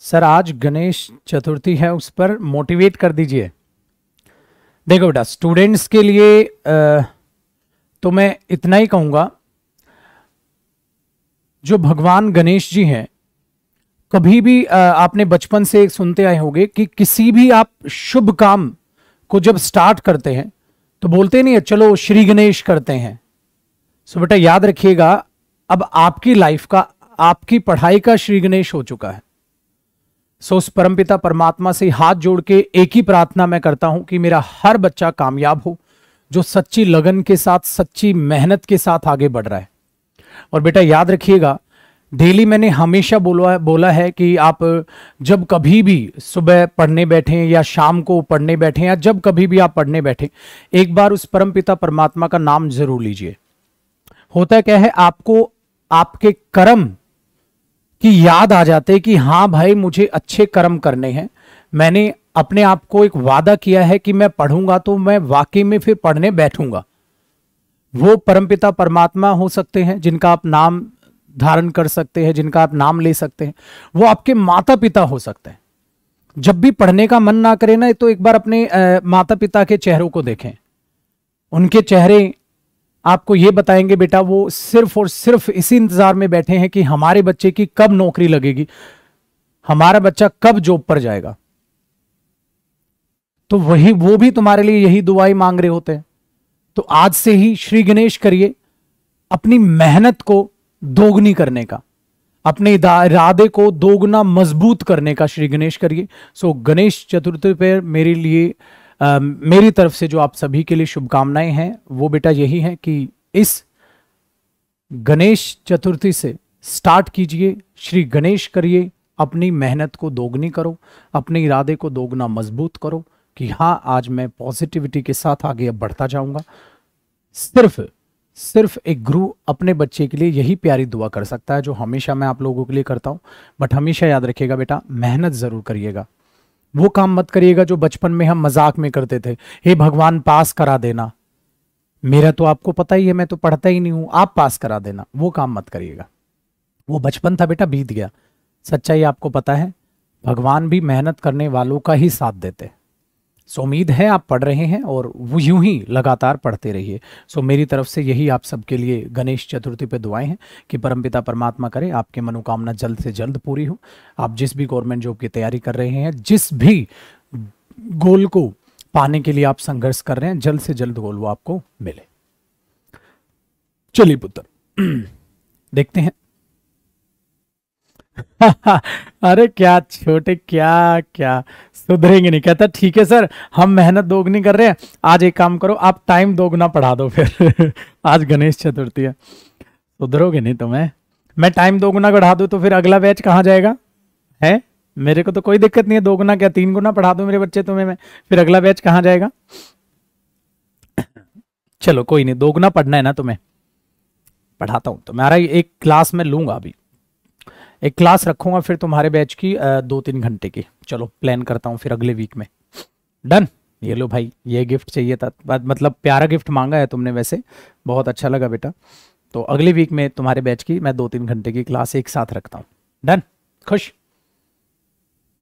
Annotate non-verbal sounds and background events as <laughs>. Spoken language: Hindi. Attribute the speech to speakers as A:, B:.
A: सर आज गणेश चतुर्थी है उस पर मोटिवेट कर दीजिए देखो बेटा स्टूडेंट्स के लिए आ, तो मैं इतना ही कहूंगा जो भगवान गणेश जी हैं कभी भी आ, आपने बचपन से सुनते आए होंगे कि किसी भी आप शुभ काम को जब स्टार्ट करते हैं तो बोलते नहीं है चलो श्री गणेश करते हैं सो बेटा याद रखिएगा अब आपकी लाइफ का आपकी पढ़ाई का श्री गणेश हो चुका है सो उस परमपिता परमात्मा से हाथ जोड़ के एक ही प्रार्थना मैं करता हूं कि मेरा हर बच्चा कामयाब हो जो सच्ची लगन के साथ सच्ची मेहनत के साथ आगे बढ़ रहा है और बेटा याद रखिएगा डेली मैंने हमेशा बोला बोला है कि आप जब कभी भी सुबह पढ़ने बैठे या शाम को पढ़ने बैठे या जब कभी भी आप पढ़ने बैठे एक बार उस परमपिता परमात्मा का नाम जरूर लीजिए होता क्या है आपको आपके कर्म कि याद आ जाते कि हाँ भाई मुझे अच्छे कर्म करने हैं मैंने अपने आप को एक वादा किया है कि मैं पढ़ूंगा तो मैं वाकई में फिर पढ़ने बैठूंगा वो परमपिता परमात्मा हो सकते हैं जिनका आप नाम धारण कर सकते हैं जिनका आप नाम ले सकते हैं वो आपके माता पिता हो सकते हैं जब भी पढ़ने का मन ना करे ना तो एक बार अपने आ, माता पिता के चेहरों को देखें उनके चेहरे आपको ये बताएंगे बेटा वो सिर्फ और सिर्फ इसी इंतजार में बैठे हैं कि हमारे बच्चे की कब नौकरी लगेगी हमारा बच्चा कब जॉब पर जाएगा तो वही वो भी तुम्हारे लिए यही दुआई मांग रहे होते हैं तो आज से ही श्री गणेश करिए अपनी मेहनत को दोगुनी करने का अपने इरादे को दोगुना मजबूत करने का श्री गणेश करिए सो गणेश चतुर्थी पर मेरे लिए आ, मेरी तरफ से जो आप सभी के लिए शुभकामनाएं हैं वो बेटा यही है कि इस गणेश चतुर्थी से स्टार्ट कीजिए श्री गणेश करिए अपनी मेहनत को दोगुनी करो अपने इरादे को दोगुना मजबूत करो कि हाँ आज मैं पॉजिटिविटी के साथ आगे अब बढ़ता जाऊंगा सिर्फ सिर्फ एक गुरु अपने बच्चे के लिए यही प्यारी दुआ कर सकता है जो हमेशा मैं आप लोगों के लिए करता हूँ बट हमेशा याद रखिएगा बेटा मेहनत ज़रूर करिएगा वो काम मत करिएगा जो बचपन में हम मजाक में करते थे हे भगवान पास करा देना मेरा तो आपको पता ही है मैं तो पढ़ता ही नहीं हूं आप पास करा देना वो काम मत करिएगा वो बचपन था बेटा बीत गया सच्चाई आपको पता है भगवान भी मेहनत करने वालों का ही साथ देते सो उम्मीद है आप पढ़ रहे हैं और वो यूं ही लगातार पढ़ते रहिए सो मेरी तरफ से यही आप सबके लिए गणेश चतुर्थी पे दुआएं हैं कि परमपिता परमात्मा करे आपकी मनोकामना जल्द से जल्द पूरी हो आप जिस भी गवर्नमेंट जॉब की तैयारी कर रहे हैं जिस भी गोल को पाने के लिए आप संघर्ष कर रहे हैं जल्द से जल्द गोल वो आपको मिले चलिए पुत्र <clears throat> देखते हैं <laughs> अरे क्या छोटे क्या क्या सुधरेंगे नहीं कहता ठीक है सर हम मेहनत दोगुनी कर रहे हैं आज एक काम करो आप टाइम दोगुना पढ़ा दो फिर <laughs> आज गणेश चतुर्थी है सुधरोगे नहीं तो मैं मैं टाइम दोगुना बढ़ा दूँ तो फिर अगला बैच कहाँ जाएगा है मेरे को तो कोई दिक्कत नहीं है दो गुना क्या तीन गुना पढ़ा दो मेरे बच्चे तुम्हें मैं फिर अगला बैच कहाँ जाएगा <clears throat> चलो कोई नहीं दोगुना पढ़ना है ना तुम्हें पढ़ाता हूँ तो मैं एक क्लास में लूंगा अभी एक क्लास रखूंगा फिर तुम्हारे बैच की दो तीन घंटे की चलो प्लान करता हूँ फिर अगले वीक में डन ये लो भाई ये गिफ्ट चाहिए था मतलब प्यारा गिफ्ट मांगा है तुमने वैसे बहुत अच्छा लगा बेटा तो अगले वीक में तुम्हारे बैच की मैं दो तीन घंटे की क्लास एक साथ रखता हूँ डन खुश